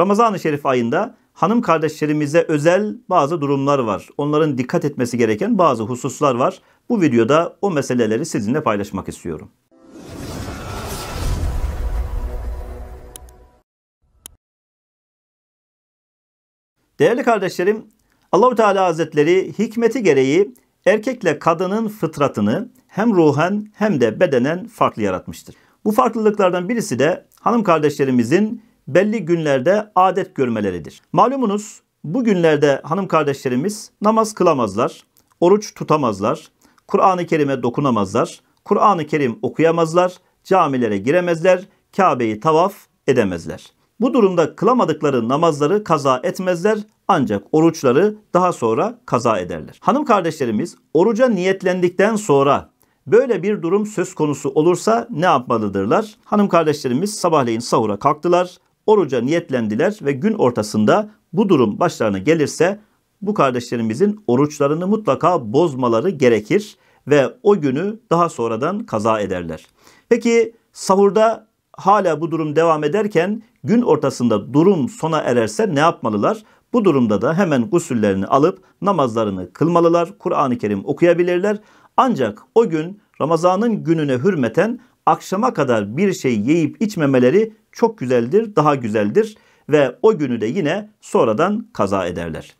Ramazan-ı Şerif ayında hanım kardeşlerimize özel bazı durumlar var. Onların dikkat etmesi gereken bazı hususlar var. Bu videoda o meseleleri sizinle paylaşmak istiyorum. Değerli kardeşlerim, Allahu Teala Hazretleri hikmeti gereği erkekle kadının fıtratını hem ruhen hem de bedenen farklı yaratmıştır. Bu farklılıklardan birisi de hanım kardeşlerimizin belli günlerde adet görmeleridir. Malumunuz bu günlerde hanım kardeşlerimiz namaz kılamazlar, oruç tutamazlar, Kur'an-ı Kerim'e dokunamazlar, Kur'an-ı Kerim okuyamazlar, camilere giremezler, Kabe'yi tavaf edemezler. Bu durumda kılamadıkları namazları kaza etmezler ancak oruçları daha sonra kaza ederler. Hanım kardeşlerimiz oruca niyetlendikten sonra böyle bir durum söz konusu olursa ne yapmalıdırlar? Hanım kardeşlerimiz sabahleyin sahura kalktılar, oruca niyetlendiler ve gün ortasında bu durum başlarına gelirse bu kardeşlerimizin oruçlarını mutlaka bozmaları gerekir ve o günü daha sonradan kaza ederler. Peki sahurda hala bu durum devam ederken gün ortasında durum sona ererse ne yapmalılar? Bu durumda da hemen gusüllerini alıp namazlarını kılmalılar, Kur'an-ı Kerim okuyabilirler. Ancak o gün Ramazan'ın gününe hürmeten akşama kadar bir şey yiyip içmemeleri çok güzeldir, daha güzeldir ve o günü de yine sonradan kaza ederler.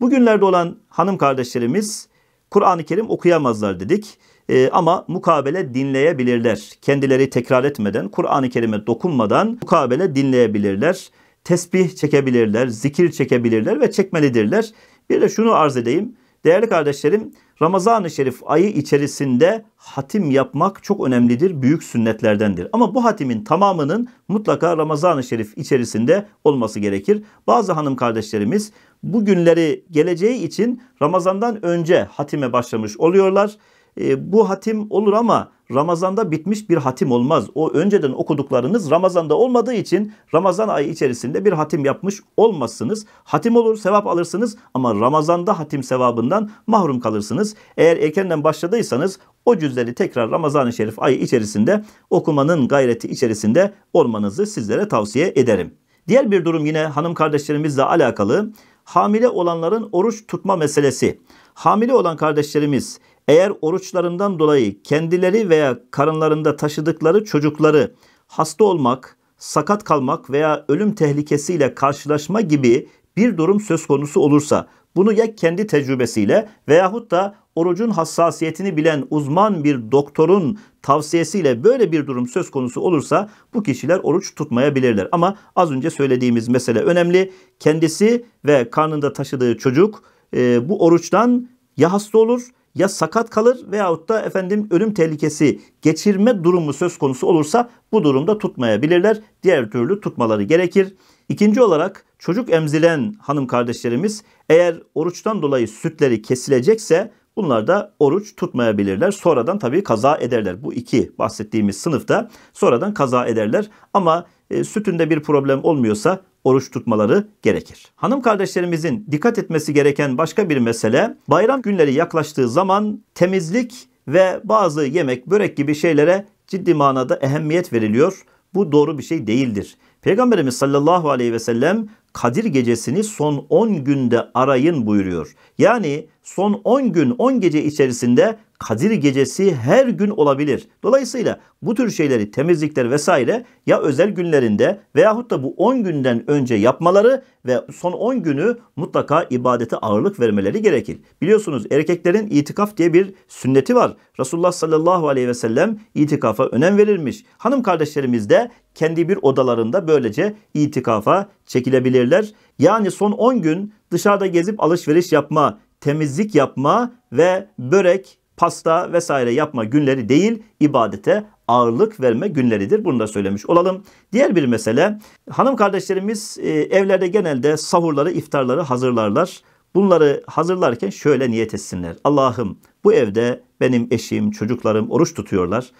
Bugünlerde olan hanım kardeşlerimiz Kur'an-ı Kerim okuyamazlar dedik. E, ama mukabele dinleyebilirler. Kendileri tekrar etmeden, Kur'an-ı Kerim'e dokunmadan mukabele dinleyebilirler. Tesbih çekebilirler, zikir çekebilirler ve çekmelidirler. Bir de şunu arz edeyim. Değerli kardeşlerim, Ramazan-ı Şerif ayı içerisinde hatim yapmak çok önemlidir. Büyük sünnetlerdendir. Ama bu hatimin tamamının mutlaka Ramazan-ı Şerif içerisinde olması gerekir. Bazı hanım kardeşlerimiz bu günleri geleceği için Ramazan'dan önce hatime başlamış oluyorlar e, bu hatim olur ama Ramazan'da bitmiş bir hatim olmaz. O önceden okuduklarınız Ramazan'da olmadığı için Ramazan ayı içerisinde bir hatim yapmış olmazsınız. Hatim olur, sevap alırsınız ama Ramazan'da hatim sevabından mahrum kalırsınız. Eğer erkenden başladıysanız o cüzleri tekrar Ramazan-ı Şerif ayı içerisinde okumanın gayreti içerisinde olmanızı sizlere tavsiye ederim. Diğer bir durum yine hanım kardeşlerimizle alakalı. Hamile olanların oruç tutma meselesi. Hamile olan kardeşlerimiz eğer oruçlarından dolayı kendileri veya karınlarında taşıdıkları çocukları hasta olmak, sakat kalmak veya ölüm tehlikesiyle karşılaşma gibi bir durum söz konusu olursa bunu ya kendi tecrübesiyle veyahut da orucun hassasiyetini bilen uzman bir doktorun tavsiyesiyle böyle bir durum söz konusu olursa bu kişiler oruç tutmayabilirler. Ama az önce söylediğimiz mesele önemli. Kendisi ve karnında taşıdığı çocuk e, bu oruçtan ya hasta olur ya sakat kalır veyahut da efendim ölüm tehlikesi geçirme durumu söz konusu olursa bu durumda tutmayabilirler. Diğer türlü tutmaları gerekir. İkinci olarak çocuk emzilen hanım kardeşlerimiz eğer oruçtan dolayı sütleri kesilecekse Bunlar da oruç tutmayabilirler. Sonradan tabii kaza ederler. Bu iki bahsettiğimiz sınıfta sonradan kaza ederler. Ama e, sütünde bir problem olmuyorsa oruç tutmaları gerekir. Hanım kardeşlerimizin dikkat etmesi gereken başka bir mesele bayram günleri yaklaştığı zaman temizlik ve bazı yemek, börek gibi şeylere ciddi manada ehemmiyet veriliyor. Bu doğru bir şey değildir. Peygamberimiz sallallahu aleyhi ve sellem Kadir gecesini son 10 günde arayın buyuruyor. Yani son 10 gün 10 gece içerisinde Kadir gecesi her gün olabilir. Dolayısıyla bu tür şeyleri temizlikler vesaire ya özel günlerinde veyahut da bu 10 günden önce yapmaları ve son 10 günü mutlaka ibadete ağırlık vermeleri gerekir. Biliyorsunuz erkeklerin itikaf diye bir sünneti var. Resulullah sallallahu aleyhi ve sellem itikafa önem verilmiş. Hanım kardeşlerimiz de kendi bir odalarında böylece itikafa çekilebilirler. Yani son 10 gün dışarıda gezip alışveriş yapma, temizlik yapma ve börek, pasta vesaire yapma günleri değil, ibadete ağırlık verme günleridir. Bunu da söylemiş olalım. Diğer bir mesele, hanım kardeşlerimiz e, evlerde genelde sahurları, iftarları hazırlarlar. Bunları hazırlarken şöyle niyet etsinler. Allah'ım bu evde benim eşim, çocuklarım oruç tutuyorlar.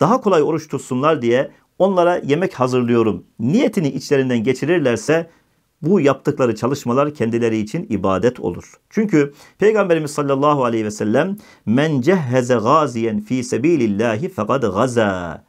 Daha kolay oruç tutsunlar diye onlara yemek hazırlıyorum niyetini içlerinden geçirirlerse bu yaptıkları çalışmalar kendileri için ibadet olur. Çünkü Peygamberimiz sallallahu aleyhi ve sellem men cehheze gaziyen fi sebilillahi fekad gaza.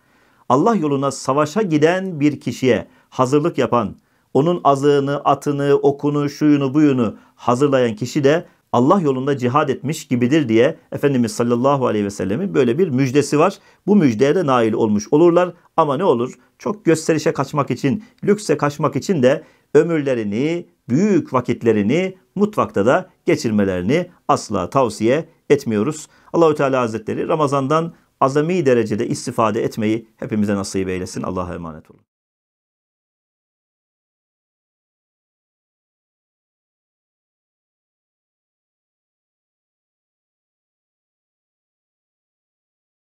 Allah yoluna savaşa giden bir kişiye hazırlık yapan, onun azığını, atını, okunu, şuyunu, buyunu hazırlayan kişi de Allah yolunda cihad etmiş gibidir diye Efendimiz sallallahu aleyhi ve sellemin böyle bir müjdesi var. Bu müjdeye de nail olmuş olurlar ama ne olur çok gösterişe kaçmak için, lükse kaçmak için de ömürlerini, büyük vakitlerini mutfakta da geçirmelerini asla tavsiye etmiyoruz. Allahü Teala Hazretleri Ramazan'dan azami derecede istifade etmeyi hepimize nasip eylesin. Allah'a emanet olun.